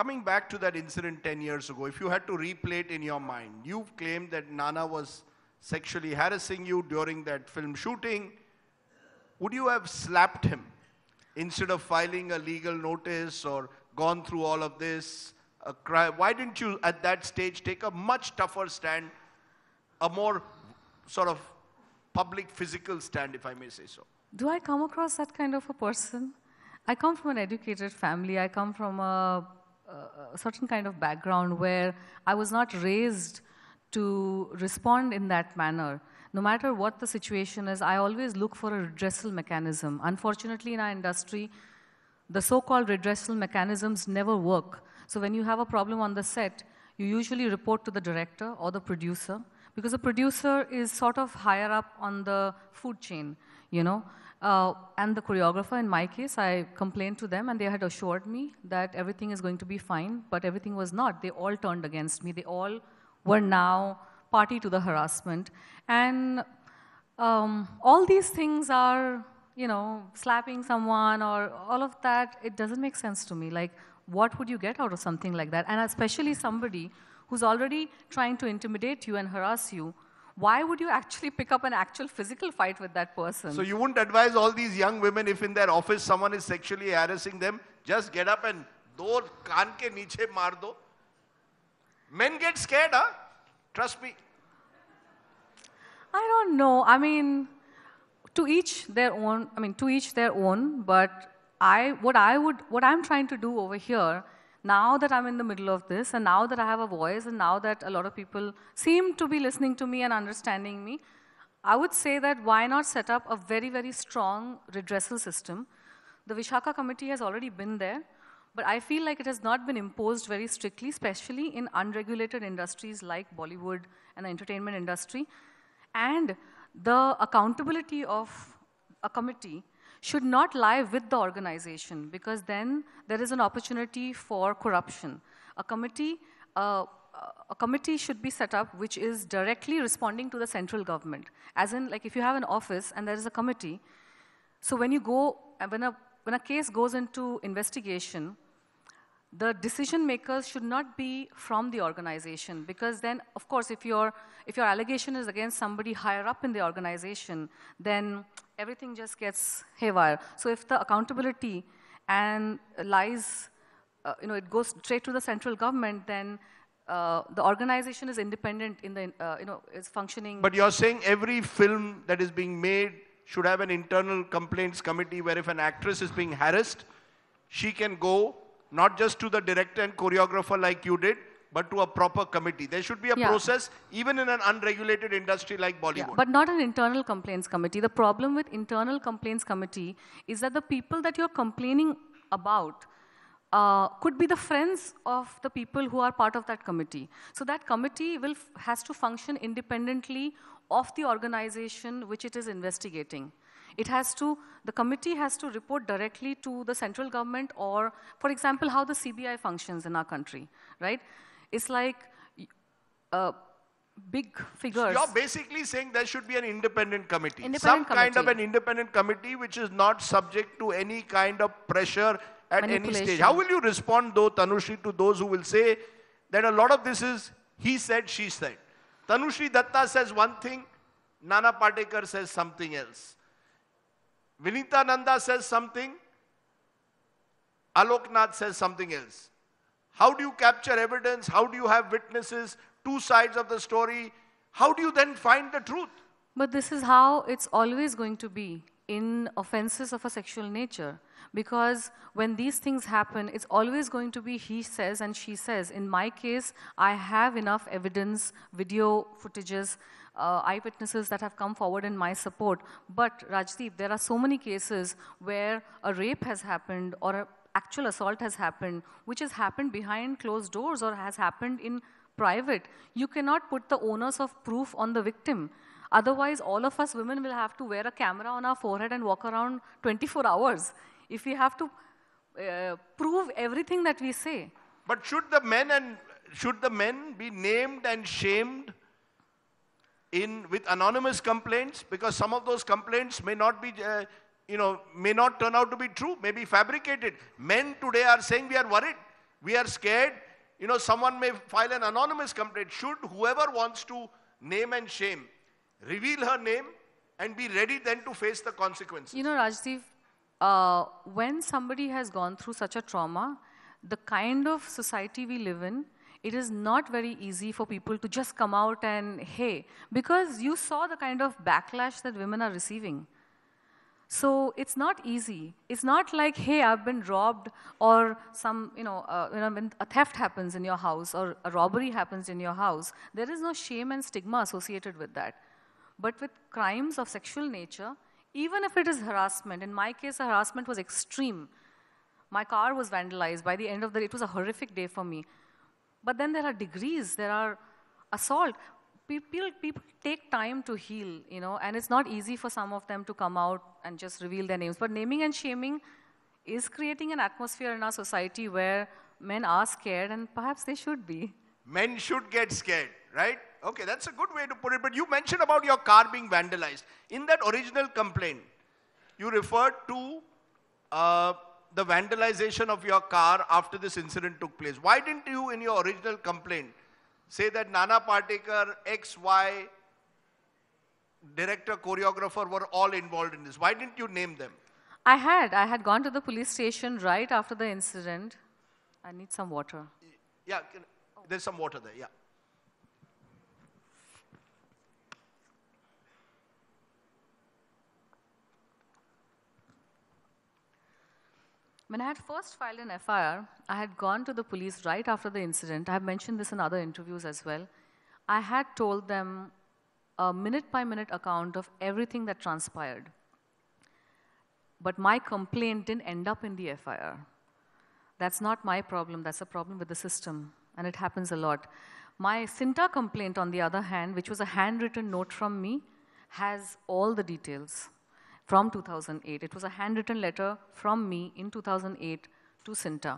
Coming back to that incident 10 years ago, if you had to replay it in your mind, you've claimed that Nana was sexually harassing you during that film shooting. Would you have slapped him instead of filing a legal notice or gone through all of this? Why didn't you, at that stage, take a much tougher stand, a more sort of public physical stand, if I may say so? Do I come across that kind of a person? I come from an educated family. I come from a a certain kind of background where I was not raised to respond in that manner. No matter what the situation is, I always look for a redressal mechanism. Unfortunately, in our industry, the so called redressal mechanisms never work. So, when you have a problem on the set, you usually report to the director or the producer because the producer is sort of higher up on the food chain, you know. Uh, and the choreographer, in my case, I complained to them and they had assured me that everything is going to be fine, but everything was not. They all turned against me. They all were now party to the harassment. And um, all these things are, you know, slapping someone or all of that, it doesn't make sense to me. Like, what would you get out of something like that? And especially somebody who's already trying to intimidate you and harass you why would you actually pick up an actual physical fight with that person? So you wouldn't advise all these young women if in their office someone is sexually harassing them, just get up and do kaan ke niche maar do. Men get scared, huh? Trust me. I don't know. I mean, to each their own. I mean, to each their own. But I, what I would, what I'm trying to do over here now that I'm in the middle of this, and now that I have a voice, and now that a lot of people seem to be listening to me and understanding me, I would say that why not set up a very, very strong redressal system? The Vishaka committee has already been there, but I feel like it has not been imposed very strictly, especially in unregulated industries like Bollywood and the entertainment industry. And the accountability of a committee should not lie with the organization because then there is an opportunity for corruption. A committee, uh, a committee should be set up which is directly responding to the central government. As in, like if you have an office and there is a committee, so when you go, when a, when a case goes into investigation, the decision makers should not be from the organization because then of course if your if your allegation is against somebody higher up in the organization then everything just gets haywire so if the accountability and lies uh, you know it goes straight to the central government then uh, the organization is independent in the uh, you know is functioning but you're saying every film that is being made should have an internal complaints committee where if an actress is being harassed she can go not just to the director and choreographer like you did, but to a proper committee. There should be a yeah. process even in an unregulated industry like Bollywood. Yeah, but not an internal complaints committee. The problem with internal complaints committee is that the people that you're complaining about uh, could be the friends of the people who are part of that committee. So that committee will has to function independently of the organization which it is investigating. It has to, the committee has to report directly to the central government or, for example, how the CBI functions in our country, right? It's like uh, big figures. you're basically saying there should be an independent committee. Independent Some committee. kind of an independent committee which is not subject to any kind of pressure at any stage. How will you respond though, Tanushri, to those who will say that a lot of this is he said, she said. Tanushri Datta says one thing, Nana Patekar says something else. Vinita Nanda says something, Aloknath says something else. How do you capture evidence? How do you have witnesses? Two sides of the story. How do you then find the truth? But this is how it's always going to be in offenses of a sexual nature. Because when these things happen, it's always going to be he says and she says. In my case, I have enough evidence, video footages, uh, eyewitnesses that have come forward in my support. But Rajdeep, there are so many cases where a rape has happened or an actual assault has happened, which has happened behind closed doors or has happened in private. You cannot put the onus of proof on the victim. Otherwise, all of us women will have to wear a camera on our forehead and walk around 24 hours if we have to uh, prove everything that we say. But should the men and should the men be named and shamed in with anonymous complaints because some of those complaints may not be uh, you know may not turn out to be true, may be fabricated. Men today are saying we are worried, we are scared. You know, someone may file an anonymous complaint. Should whoever wants to name and shame reveal her name, and be ready then to face the consequences. You know, Rajdeep, uh, when somebody has gone through such a trauma, the kind of society we live in, it is not very easy for people to just come out and, hey, because you saw the kind of backlash that women are receiving. So it's not easy. It's not like, hey, I've been robbed, or some, you know, uh, you know, when a theft happens in your house or a robbery happens in your house, there is no shame and stigma associated with that. But with crimes of sexual nature, even if it is harassment, in my case, harassment was extreme. My car was vandalized. By the end of the day, it was a horrific day for me. But then there are degrees, there are assault. People, people take time to heal, you know, and it's not easy for some of them to come out and just reveal their names. But naming and shaming is creating an atmosphere in our society where men are scared, and perhaps they should be. Men should get scared, right? Okay, that's a good way to put it. But you mentioned about your car being vandalized. In that original complaint, you referred to uh, the vandalization of your car after this incident took place. Why didn't you, in your original complaint, say that Nana Patekar, XY, director, choreographer were all involved in this? Why didn't you name them? I had. I had gone to the police station right after the incident. I need some water. Yeah, there's some water there, yeah. When I had first filed an FIR, I had gone to the police right after the incident. I have mentioned this in other interviews as well. I had told them a minute by minute account of everything that transpired. But my complaint didn't end up in the FIR. That's not my problem, that's a problem with the system, and it happens a lot. My Sinta complaint, on the other hand, which was a handwritten note from me, has all the details from 2008. It was a handwritten letter from me in 2008 to Sinta.